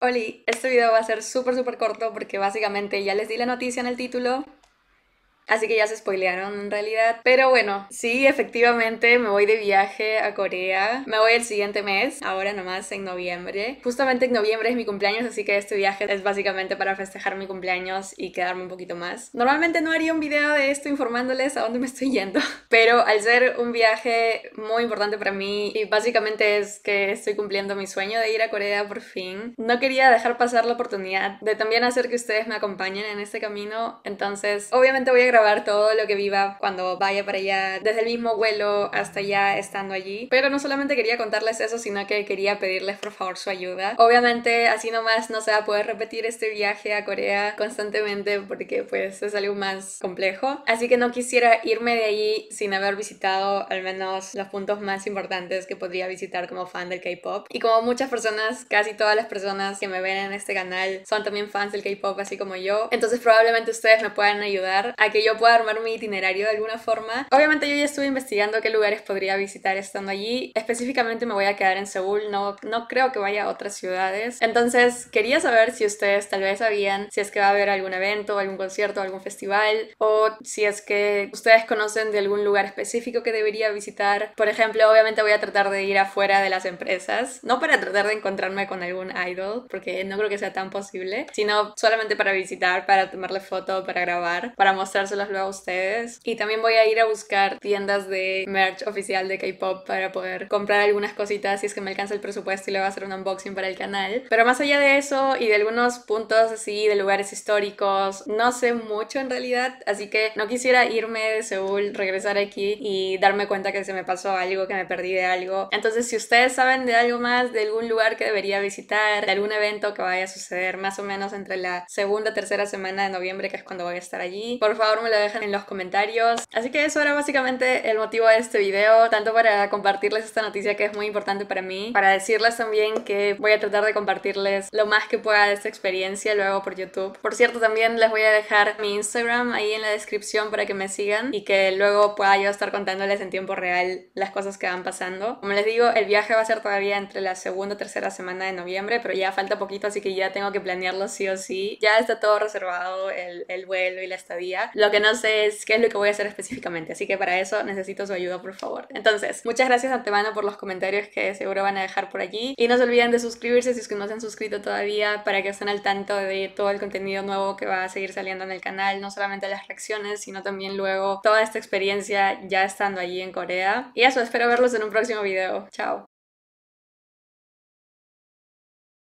Oli, este video va a ser súper, súper corto porque básicamente ya les di la noticia en el título, Así que ya se spoilearon en realidad. Pero bueno, sí, efectivamente me voy de viaje a Corea. Me voy el siguiente mes, ahora nomás en noviembre. Justamente en noviembre es mi cumpleaños, así que este viaje es básicamente para festejar mi cumpleaños y quedarme un poquito más. Normalmente no haría un video de esto informándoles a dónde me estoy yendo, pero al ser un viaje muy importante para mí y básicamente es que estoy cumpliendo mi sueño de ir a Corea por fin, no quería dejar pasar la oportunidad de también hacer que ustedes me acompañen en este camino. Entonces, obviamente voy a grabar grabar todo lo que viva cuando vaya para allá, desde el mismo vuelo hasta ya estando allí. Pero no solamente quería contarles eso, sino que quería pedirles por favor su ayuda. Obviamente así nomás no se va a poder repetir este viaje a Corea constantemente porque pues es algo más complejo. Así que no quisiera irme de allí sin haber visitado al menos los puntos más importantes que podría visitar como fan del K-Pop. Y como muchas personas, casi todas las personas que me ven en este canal son también fans del K-Pop así como yo, entonces probablemente ustedes me puedan ayudar a que yo pueda armar mi itinerario de alguna forma. Obviamente yo ya estuve investigando qué lugares podría visitar estando allí. Específicamente me voy a quedar en Seúl, no, no creo que vaya a otras ciudades. Entonces quería saber si ustedes tal vez sabían si es que va a haber algún evento, algún concierto, algún festival o si es que ustedes conocen de algún lugar específico que debería visitar. Por ejemplo, obviamente voy a tratar de ir afuera de las empresas, no para tratar de encontrarme con algún idol, porque no creo que sea tan posible, sino solamente para visitar, para tomarle foto, para grabar, para mostrarse las a ustedes. Y también voy a ir a buscar tiendas de merch oficial de K-pop para poder comprar algunas cositas si es que me alcanza el presupuesto y le voy a hacer un unboxing para el canal. Pero más allá de eso y de algunos puntos así de lugares históricos, no sé mucho en realidad, así que no quisiera irme de Seúl, regresar aquí y darme cuenta que se me pasó algo, que me perdí de algo. Entonces, si ustedes saben de algo más, de algún lugar que debería visitar, de algún evento que vaya a suceder más o menos entre la segunda, tercera semana de noviembre, que es cuando voy a estar allí, por favor me lo dejan en los comentarios. Así que eso era básicamente el motivo de este video, tanto para compartirles esta noticia que es muy importante para mí, para decirles también que voy a tratar de compartirles lo más que pueda de esta experiencia luego por YouTube. Por cierto, también les voy a dejar mi Instagram ahí en la descripción para que me sigan y que luego pueda yo estar contándoles en tiempo real las cosas que van pasando. Como les digo, el viaje va a ser todavía entre la segunda o tercera semana de noviembre, pero ya falta poquito, así que ya tengo que planearlo sí o sí. Ya está todo reservado, el, el vuelo y la estadía. Lo no sé qué es lo que voy a hacer específicamente, así que para eso necesito su ayuda, por favor. Entonces, muchas gracias antemano por los comentarios que seguro van a dejar por allí y no se olviden de suscribirse si es que no se han suscrito todavía para que estén al tanto de todo el contenido nuevo que va a seguir saliendo en el canal, no solamente las reacciones, sino también luego toda esta experiencia ya estando allí en Corea. Y eso, espero verlos en un próximo video. Chao.